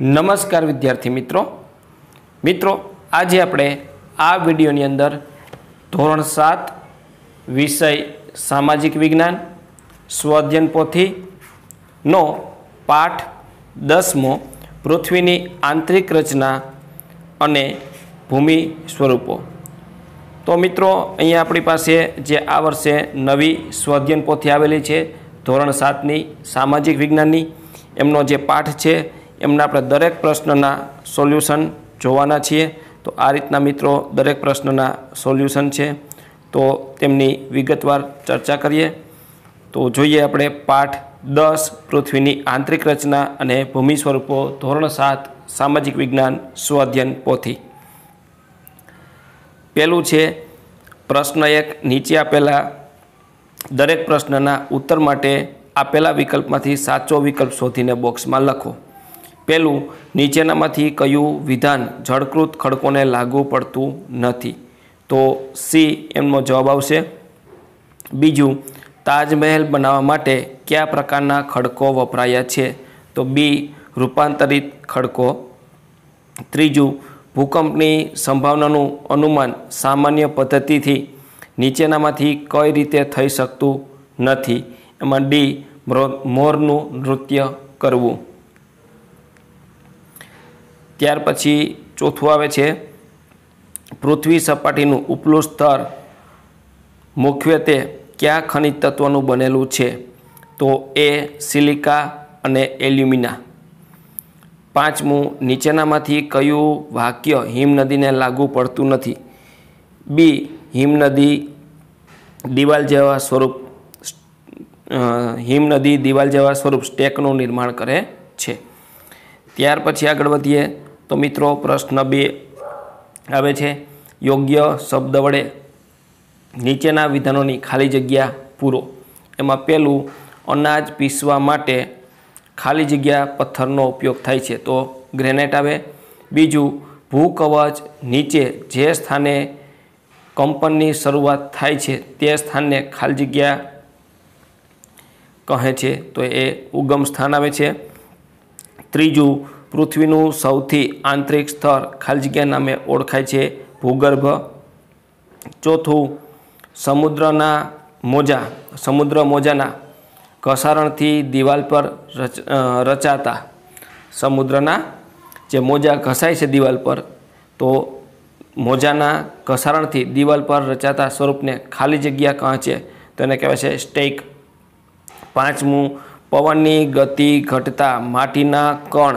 નમસ્કાર વિદ્યાર્થી મિત્રો મિત્રો આજે આપણે આ વિડીયોની અંદર ધોરણ સાત વિષય સામાજિક વિજ્ઞાન સ્વઅધ્યયન પોથીનો પાઠ દસમો પૃથ્વીની આંતરિક રચના અને ભૂમિ સ્વરૂપો તો મિત્રો અહીંયા આપણી પાસે જે આ વર્ષે નવી સ્વઅધ્યયન પોથી આવેલી છે ધોરણ સાતની સામાજિક વિજ્ઞાનની એમનો જે પાઠ છે એમના આપણે દરેક પ્રશ્નના સોલ્યુશન જોવાના છીએ તો આ રીતના મિત્રો દરેક પ્રશ્નના સોલ્યુશન છે તો તેમની વિગતવાર ચર્ચા કરીએ તો જોઈએ આપણે પાઠ દસ પૃથ્વીની આંતરિક રચના અને ભૂમિ સ્વરૂપો ધોરણ સાત સામાજિક વિજ્ઞાન સ્વઅધ્યયન પોથી પહેલું છે પ્રશ્ન એક નીચે આપેલા દરેક પ્રશ્નના ઉત્તર માટે આપેલા વિકલ્પમાંથી સાચો વિકલ્પ શોધીને બોક્સમાં લખો પહેલું નીચેનામાંથી કયું વિધાન જળકૃત ખડકોને લાગુ પડતું નથી તો સી એમનો જવાબ આવશે બીજું તાજમહેલ બનાવવા માટે કયા પ્રકારના ખડકો વપરાયા છે તો બી રૂપાંતરિત ખડકો ત્રીજું ભૂકંપની સંભાવનાનું અનુમાન સામાન્ય પદ્ધતિથી નીચેનામાંથી કઈ રીતે થઈ શકતું નથી એમાં ડી મોરનું નૃત્ય કરવું ત્યાર પછી ચોથું આવે છે પૃથ્વી સપાટીનું ઉપલું સ્તર મુખ્યત્વે કયા ખનિજ તત્વનું બનેલું છે તો એ સિલિકા અને એલ્યુમિના પાંચમું નીચેનામાંથી કયું વાક્ય હિમનદીને લાગુ પડતું નથી બી હિમનદી દિવાલ જેવા સ્વરૂપ હિમનદી દિવાલ જેવા સ્વરૂપ સ્ટેકનું નિર્માણ કરે છે ત્યાર પછી આગળ વધીએ તો મિત્રો પ્રશ્ન બે આવે છે યોગ્ય શબ્દ વડે નીચેના વિધાનોની ખાલી જગ્યા પૂરો એમાં પહેલું અનાજ પીસવા માટે ખાલી જગ્યા પથ્થરનો ઉપયોગ થાય છે તો ગ્રેનેટ આવે બીજું ભૂકવચ નીચે જે સ્થાને કંપનની શરૂઆત થાય છે તે સ્થાનને ખાલી જગ્યા કહે છે તો એ ઉગમ સ્થાન આવે છે ત્રીજું પૃથ્વીનું સૌથી આંતરિક સ્તર ખાલી જગ્યા નામે ઓળખાય છે ભૂગર્ભ ચોથું સમુદ્રના મોજા સમુદ્ર મોજાના ઘસારણથી દિવાલ પર રચ રચાતા સમુદ્રના જે મોજા ઘસાય છે દિવાલ પર તો મોજાના ઘસારણથી દિવાલ પર રચાતા સ્વરૂપને ખાલી જગ્યા કહે છે તેને કહેવાય છે સ્ટેક પાંચમું પવનની ગતિ ઘટતા માટીના કણ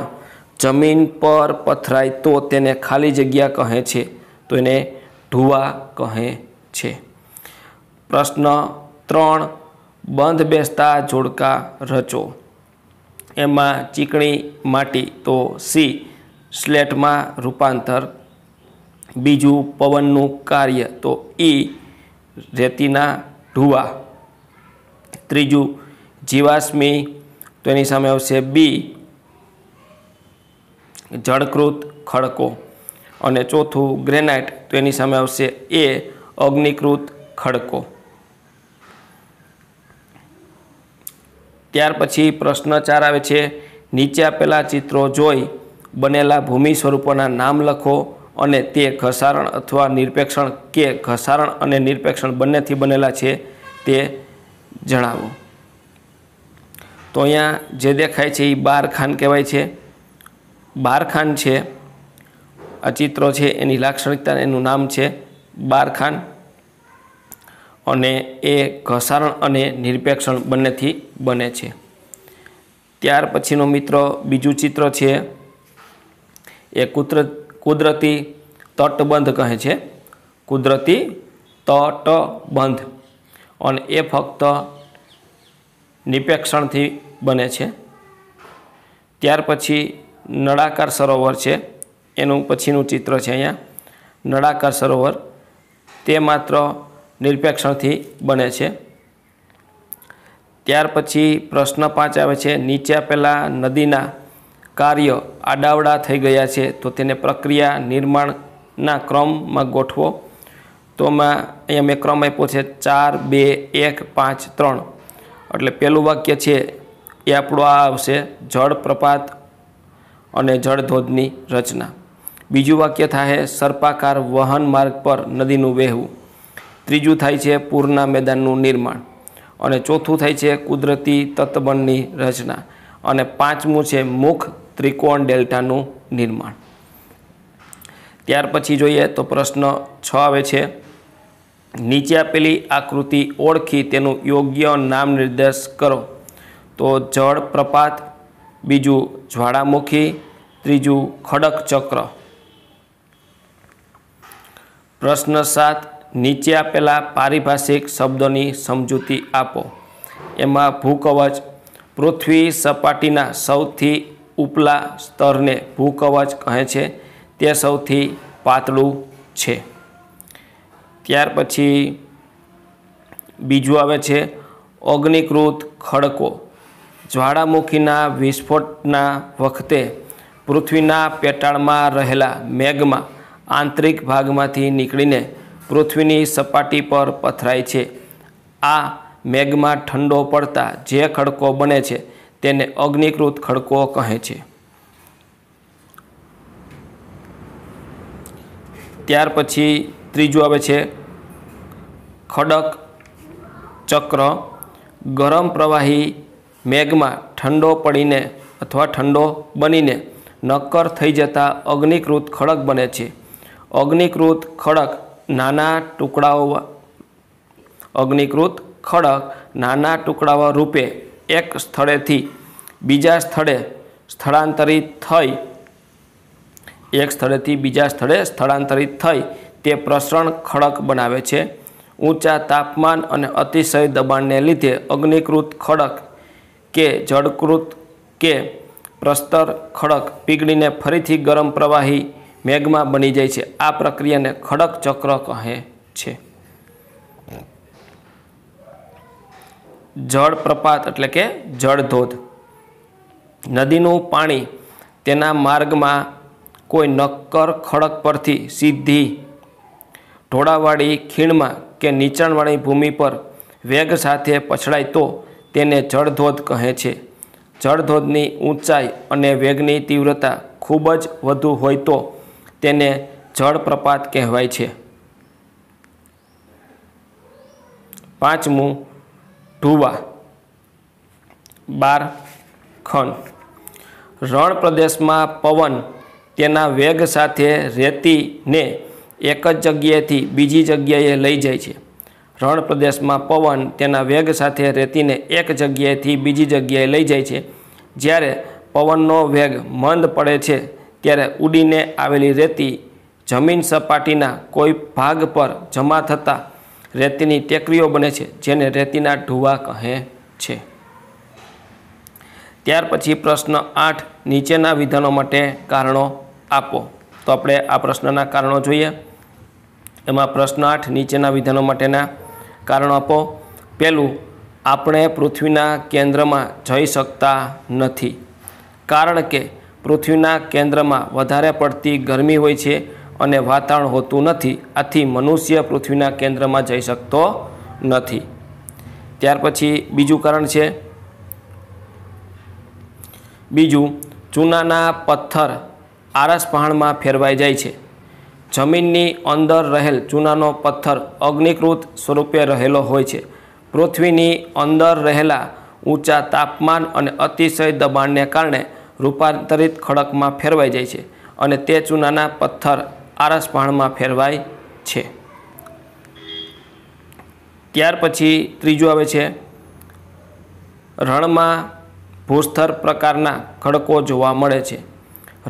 જમીન પર પથરાય તો તેને ખાલી જગ્યા કહે છે તો એને ઢુવા કહે છે પ્રશ્ન ત્રણ બંધ બેસતા જોડકા રચો એમાં ચીકણી માટી તો સી સ્લેટમાં રૂપાંતર બીજું પવનનું કાર્ય તો ઈ રેતીના ઢુવા ત્રીજું જીવાશ્મી તો એની સામે આવશે બી જળકૃત ખડકો અને ચોથું ગ્રેનાઇટ તો એની સામે આવશે એ અગ્નિકૃત ખડકો ત્યાર પછી પ્રશ્ન ચાર આવે છે નીચે આપેલા ચિત્રો જોઈ બનેલા ભૂમિ સ્વરૂપોના નામ લખો અને તે ઘસારણ અથવા નિરપેક્ષણ કે ઘસારણ અને નિરપેક્ષણ બંનેથી બનેલા છે તે જણાવો તો અહીંયા જે દેખાય છે એ બાર ખાન કહેવાય છે બારખાન છે આ ચિત્રો છે એની લાક્ષણિકતા એનું નામ છે બારખાન અને એ ઘસારણ અને નિરપેક્ષણ બંનેથી બને છે ત્યાર પછીનો મિત્ર બીજું ચિત્ર છે એ કુદર કુદરતી તટબંધ કહે છે કુદરતી તટબંધ અને એ ફક્ત નિપેક્ષણથી બને છે ત્યાર પછી નળાકાર સરોવર છે એનું પછીનું ચિત્ર છે અહીંયા નળાકાર સરોવર તે માત્ર નિરપેક્ષણથી બને છે ત્યાર પછી પ્રશ્ન પાંચ આવે છે નીચે આપેલા નદીના કાર્ય આડાવડા થઈ ગયા છે તો તેને પ્રક્રિયા નિર્માણના ક્રમમાં ગોઠવો તો એમાં અહીંયા મેં ક્રમ આપ્યો છે ચાર બે એક પાંચ ત્રણ એટલે પહેલું વાક્ય છે એ આપણું આ આવશે જળપ્રપાત અને જળધોધની રચના બીજું વાક્ય થાય સર્પાકાર વહન માર્ગ પર નદીનું વહેવું ત્રીજું થાય છે પૂરના મેદાનનું નિર્માણ અને ચોથું થાય છે કુદરતી તત્બનની રચના અને પાંચમું છે મુખ ત્રિકોણ ડેલ્ટાનું નિર્માણ ત્યાર પછી જોઈએ તો પ્રશ્ન છ આવે છે નીચે આપેલી આકૃતિ ઓળખી તેનું યોગ્ય નામ નિર્દેશ કરો તો જળપ્રપાત બીજું જ્વાળામુખી ત્રીજું ખડક ચક્ર પ્રશ્ન સાત નીચે આપેલા પારિભાષિક શબ્દોની સમજૂતી આપો એમાં ભૂકવચ પૃથ્વી સપાટીના સૌથી ઉપલા સ્તરને ભૂકવચ કહે છે તે સૌથી પાતળું છે ત્યાર પછી બીજું આવે છે અગ્નિકૃત ખડકો જ્વાળામુખીના વિસ્ફોટના વખતે પૃથ્વીના પેટાળમાં રહેલા મેઘમાં આંતરિક ભાગમાંથી નીકળીને પૃથ્વીની સપાટી પર પથરાય છે આ મેઘમાં ઠંડો પડતા જે ખડકો બને છે તેને અગ્નિકૃત ખડકો કહે છે ત્યાર પછી ત્રીજું આવે છે ખડક ચક્ર ગરમ પ્રવાહી મેઘમાં ઠંડો પડીને અથવા ઠંડો બનીને નક્કર થઈ જતાં અગ્નિકૃત ખડક બને છે અગ્નિકૃત ખડક નાના ટુકડાઓ અગ્નિકૃત ખડક નાના ટુકડાઓ રૂપે એક સ્થળેથી બીજા સ્થળે સ્થળાંતરિત થઈ એક સ્થળેથી બીજા સ્થળે સ્થળાંતરિત થઈ તે પ્રસરણ ખડક બનાવે છે ઊંચા તાપમાન અને અતિશય દબાણને લીધે અગ્નિકૃત ખડક કે જળકૃત કે પ્રસ્તર ખડક પીગળીને ફરીથી ગરમ પ્રવાહી મેઘમાં બની જાય છે આ પ્રક્રિયાને ખડક ચક્ર કહે છે જળપ્રપાત એટલે કે જળધોધ નદીનું પાણી તેના માર્ગમાં કોઈ નક્કર ખડક પરથી સીધી ઢોળાવાળી ખીણમાં કે નીચાણવાળી ભૂમિ પર વેગ સાથે પછડાય તો તેને જળધોધ કહે છે જળધોધની ઊંચાઈ અને વેગની તીવ્રતા ખૂબ જ વધુ હોય તો તેને જળપ્રપાત કહેવાય છે પાંચમું ઢુવા બાર ખન રણ પ્રદેશમાં પવન તેના વેગ સાથે રેતીને એક જ જગ્યાએથી બીજી જગ્યાએ લઈ જાય છે રણ પ્રદેશમાં પવન તેના વેગ સાથે રેતીને એક જગ્યાએથી બીજી જગ્યાએ લઈ જાય છે જ્યારે પવનનો વેગ મંદ પડે છે ત્યારે ઉડીને આવેલી રેતી જમીન સપાટીના કોઈ ભાગ પર જમા થતાં રેતીની ટેકરીઓ બને છે જેને રેતીના ઢુવા કહે છે ત્યાર પછી પ્રશ્ન આઠ નીચેના વિધાનો માટે કારણો આપો તો આપણે આ પ્રશ્નના કારણો જોઈએ એમાં પ્રશ્ન આઠ નીચેના વિધાનો માટેના કારણો આપો પહેલું આપણે પૃથ્વીના કેન્દ્રમાં જઈ શકતા નથી કારણ કે પૃથ્વીના કેન્દ્રમાં વધારે પડતી ગરમી હોય છે અને વાતાવરણ હોતું નથી આથી મનુષ્ય પૃથ્વીના કેન્દ્રમાં જઈ શકતો નથી ત્યાર પછી બીજું કારણ છે બીજું ચૂનાના પથ્થર આરસ ફેરવાઈ જાય છે જમીનની અંદર રહેલ ચૂનાનો પથ્થર અગ્નિકૃત સ્વરૂપે રહેલો હોય છે પૃથ્વીની અંદર રહેલા ઊંચા તાપમાન અને અતિશય દબાણને કારણે રૂપાંતરિત ખડકમાં ફેરવાઈ જાય છે અને તે ચૂનાના પથ્થર આરસભાણમાં ફેરવાય છે ત્યાર પછી ત્રીજું આવે છે રણમાં ભૂસ્થર પ્રકારના ખડકો જોવા મળે છે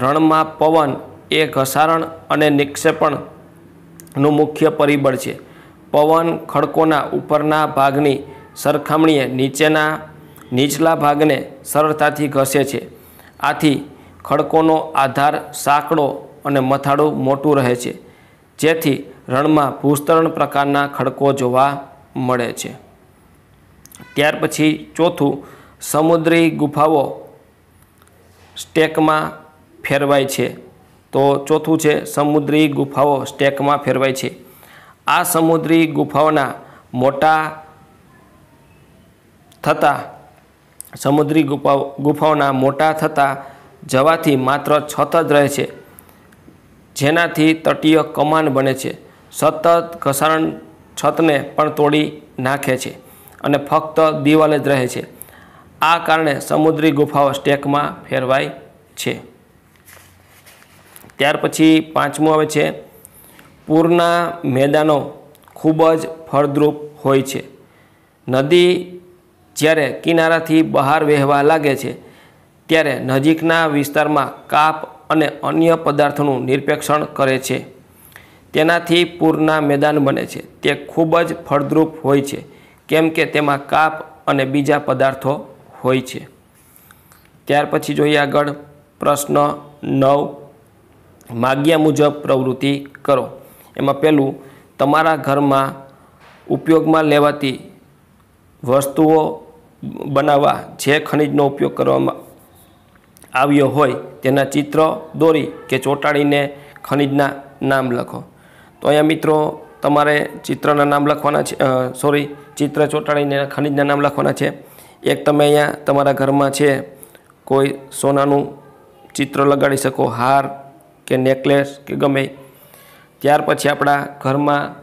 રણમાં પવન એ ઘસારણ અને નિક્ષેપણનું મુખ્ય પરિબળ છે પવન ખડકોના ઉપરના ભાગની સરખામણીએ નીચેના નીચલા ભાગને સરળતાથી ઘસે છે આથી ખડકોનો આધાર સાંકડો અને મથાળું મોટું રહે છે જેથી રણમાં ભૂસ્તરણ પ્રકારના ખડકો જોવા મળે છે ત્યાર પછી ચોથું સમુદ્રી ગુફાઓ સ્ટેકમાં ફેરવાય છે તો ચોથું છે સમુદ્રી ગુફાઓ સ્ટેકમાં ફેરવાય છે આ સમુદ્રી ગુફાઓના મોટા થતાં સમુદ્રી ગુફાઓ ગુફાઓના મોટા થતાં જવાથી માત્ર છત જ રહે છે જેનાથી તટીય કમાન બને છે સતત ઘસારણ છતને પણ તોડી નાખે છે અને ફક્ત દિવાલ જ રહે છે આ કારણે સમુદ્રી ગુફાઓ સ્ટેકમાં ફેરવાય છે ત્યાર પછી પાંચમું આવે છે પૂરના મેદાનો ખૂબ જ ફળદ્રુપ હોય છે નદી જ્યારે કિનારાથી બહાર વહેવા લાગે છે ત્યારે નજીકના વિસ્તારમાં કાપ અને અન્ય પદાર્થોનું નિરપેક્ષણ કરે છે તેનાથી પૂરના મેદાન બને છે તે ખૂબ જ ફળદ્રુપ હોય છે કેમ કે તેમાં કાપ અને બીજા પદાર્થો હોય છે ત્યાર પછી જોઈએ આગળ પ્રશ્ન નવ માગ્યા મુજબ પ્રવૃત્તિ કરો એમાં પહેલું તમારા ઘરમાં ઉપયોગમાં લેવાતી વસ્તુઓ બનાવવા જે ખનિજનો ઉપયોગ કરવામાં આવ્યો હોય તેના ચિત્ર દોરી કે ચોંટાડીને ખનિજના નામ લખો તો અહીંયા મિત્રો તમારે ચિત્રના નામ લખવાના છે સોરી ચિત્ર ચોંટાડીને ખનિજના નામ લખવાના છે એક તમે અહીંયા તમારા ઘરમાં છે કોઈ સોનાનું ચિત્ર લગાડી શકો હાર કે નેકલેસ કે ગમે ત્યાર પછી આપણા ઘરમાં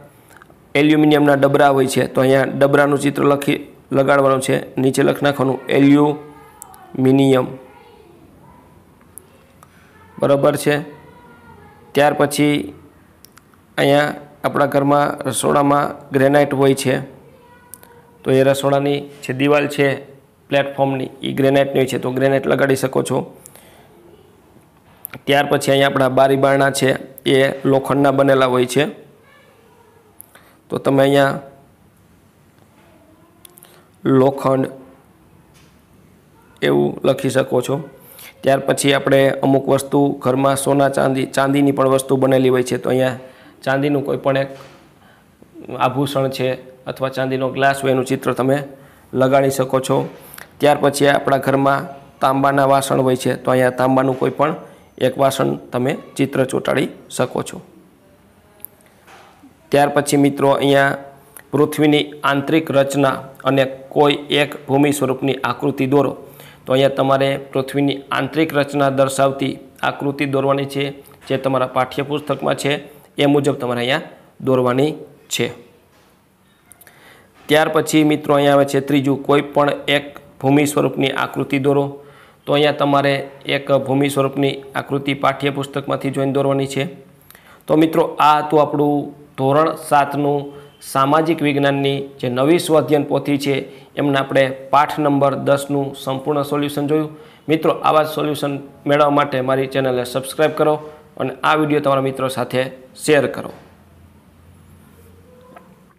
એલ્યુમિનિયમના ડબરા હોય છે તો અહીંયા ડબરાનું ચિત્ર લખી લગાડવાનું છે નીચે લખી નાખવાનું એલ્યુમિનિયમ બરાબર છે ત્યાર પછી અહીંયા આપણા ઘરમાં રસોડામાં ગ્રેનાઇટ હોય છે તો એ રસોડાની જે દિવાલ છે પ્લેટફોર્મની એ ગ્રેનાઇટની હોય છે તો ગ્રેનાઇટ લગાડી શકો છો ત્યાર પછી અહીંયા આપણા બારીબારણા છે એ લોખંડના બનેલા હોય છે તો તમે અહીંયા લોખંડ એવું લખી શકો છો ત્યાર પછી આપણે અમુક વસ્તુ ઘરમાં સોના ચાંદી ચાંદીની પણ વસ્તુ બનેલી હોય છે તો અહીંયા ચાંદીનું કોઈ પણ એક આભૂષણ છે અથવા ચાંદીનો ગ્લાસ હોય એનું ચિત્ર તમે લગાડી શકો છો ત્યાર પછી આપણા ઘરમાં તાંબાના વાસણ હોય છે તો અહીંયા તાંબાનું કોઈ પણ એક વાસણ તમે ચિત્ર ચોંટાડી શકો છો ત્યાર પછી મિત્રો અહીંયા પૃથ્વીની આંતરિક રચના અને કોઈ એક ભૂમિ સ્વરૂપની આકૃતિ દોરો તો અહીંયા તમારે પૃથ્વીની આંતરિક રચના દર્શાવતી આકૃતિ દોરવાની છે જે તમારા પાઠ્યપુસ્તકમાં છે એ મુજબ તમારે અહીંયા દોરવાની છે ત્યાર પછી મિત્રો અહીંયા આવે છે ત્રીજું કોઈ પણ એક ભૂમિ સ્વરૂપની આકૃતિ દોરો તો અહીંયા તમારે એક ભૂમિ સ્વરૂપની આકૃતિ પાઠ્યપુસ્તકમાંથી જોઈને દોરવાની છે તો મિત્રો આ હતું આપણું ધોરણ સાતનું સામાજિક વિજ્ઞાનની જે નવી સ્વાધ્યન પોથી છે એમને આપણે પાઠ નંબર દસનું સંપૂર્ણ સોલ્યુશન જોયું મિત્રો આવા સોલ્યુશન મેળવવા માટે મારી ચેનલને સબસ્ક્રાઈબ કરો અને આ વિડીયો તમારા મિત્રો સાથે શેર કરો